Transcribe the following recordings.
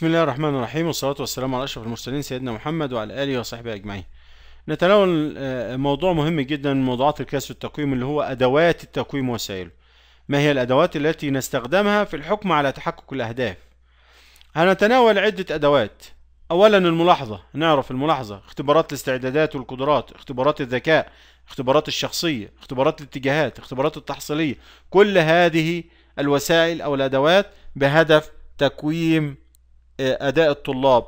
بسم الله الرحمن الرحيم والصلاة والسلام على أشرف المرسلين سيدنا محمد وعلى آله وصحبه أجمعين نتناول آه، موضوع مهم جدا من موضوعات الكاس والتقويم اللي هو أدوات التقويم وسائله ما هي الأدوات التي نستخدمها في الحكم على تحقق الأهداف هنتناول عدة أدوات أولا الملاحظة نعرف الملاحظة اختبارات الاستعدادات والقدرات اختبارات الذكاء اختبارات الشخصية اختبارات الاتجاهات اختبارات التحصيلية كل هذه الوسائل أو الأدوات بهدف تقويم آه، اداء الطلاب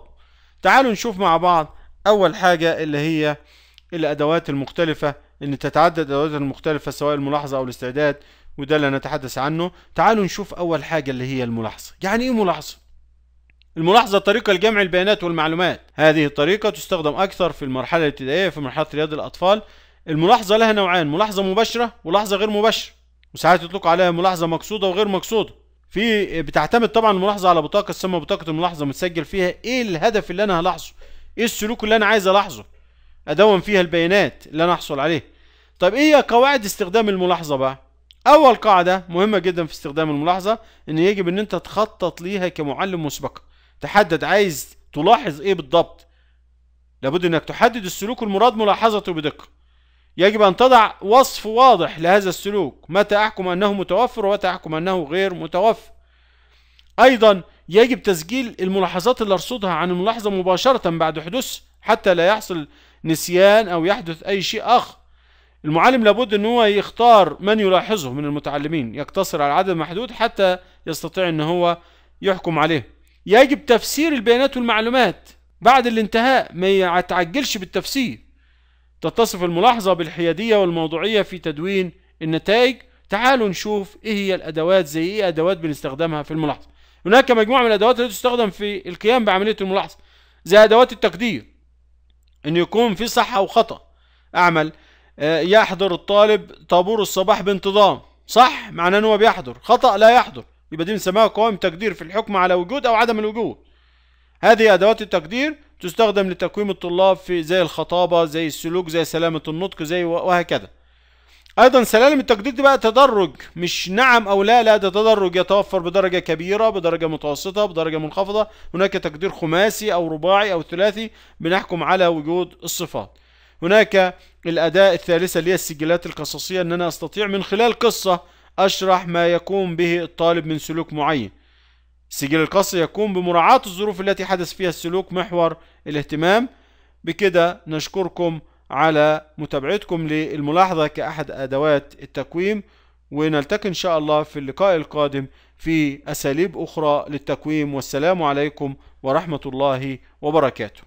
تعالوا نشوف مع بعض اول حاجة اللي هي الادوات المختلفة اللي تتعدد الادوات المختلفة سواء الملاحظة او الاستعداد وده اللي نتحدث عنه تعالوا نشوف اول حاجة اللي هي الملاحظة يعني ايه ملاحظة الملاحظة طريقة لجمع البيانات والمعلومات هذه الطريقة تستخدم أكثر في المرحلة الابتدائية في مرحلة رياض الأطفال الملاحظة لها نوعان ملاحظة مباشرة وملاحظة غير مباشرة وساعات يطلق عليها ملاحظة مقصودة وغير مقصودة في بتعتمد طبعا الملاحظه على بطاقه تسمى بطاقه الملاحظه متسجل فيها ايه الهدف اللي انا هلاحظه ايه السلوك اللي انا عايز الاحظه ادون فيها البيانات اللي انا احصل عليه طب ايه قواعد استخدام الملاحظه بقى اول قاعده مهمه جدا في استخدام الملاحظه ان يجب ان انت تخطط ليها كمعلم مسبقا تحدد عايز تلاحظ ايه بالضبط لابد انك تحدد السلوك المراد ملاحظته بدقه يجب أن تضع وصف واضح لهذا السلوك متى أحكم أنه متوفر ومتى أحكم أنه غير متوفر أيضا يجب تسجيل الملاحظات اللي أرصدها عن الملاحظة مباشرة بعد حدوثها حتى لا يحصل نسيان أو يحدث أي شيء آخر المعلم لابد أن هو يختار من يلاحظه من المتعلمين يقتصر على عدد محدود حتى يستطيع أن هو يحكم عليه يجب تفسير البيانات والمعلومات بعد الانتهاء ما يتعجلش بالتفسير تتصف الملاحظة بالحيادية والموضوعية في تدوين النتائج تعالوا نشوف ايه هي الادوات زي ايه ادوات بنستخدمها في الملاحظة هناك مجموعة من الادوات التي تستخدم في القيام بعملية الملاحظة زي ادوات التقدير ان يكون في صح او خطأ اعمل آه، يحضر الطالب طابور الصباح بانتظام صح معناه ان هو بيحضر خطأ لا يحضر يبقى دي بنسميها قوائم تقدير في الحكم على وجود او عدم الوجود هذه ادوات التقدير تستخدم لتقويم الطلاب في زي الخطابة زي السلوك زي سلامة النطق زي وهكذا ايضا سلالم التقدير دي بقى تدرج مش نعم او لا لا ده تدرج يتوفر بدرجه كبيره بدرجه متوسطه بدرجه منخفضه هناك تقدير خماسي او رباعي او ثلاثي بنحكم على وجود الصفات هناك الاداء الثالثه اللي هي السجلات القصصيه ان انا استطيع من خلال قصه اشرح ما يقوم به الطالب من سلوك معين سجل القصر يكون بمراعاة الظروف التي حدث فيها السلوك محور الاهتمام بكده نشكركم على متابعتكم للملاحظة كأحد أدوات التقويم ونلتقي إن شاء الله في اللقاء القادم في أساليب أخرى للتقويم والسلام عليكم ورحمة الله وبركاته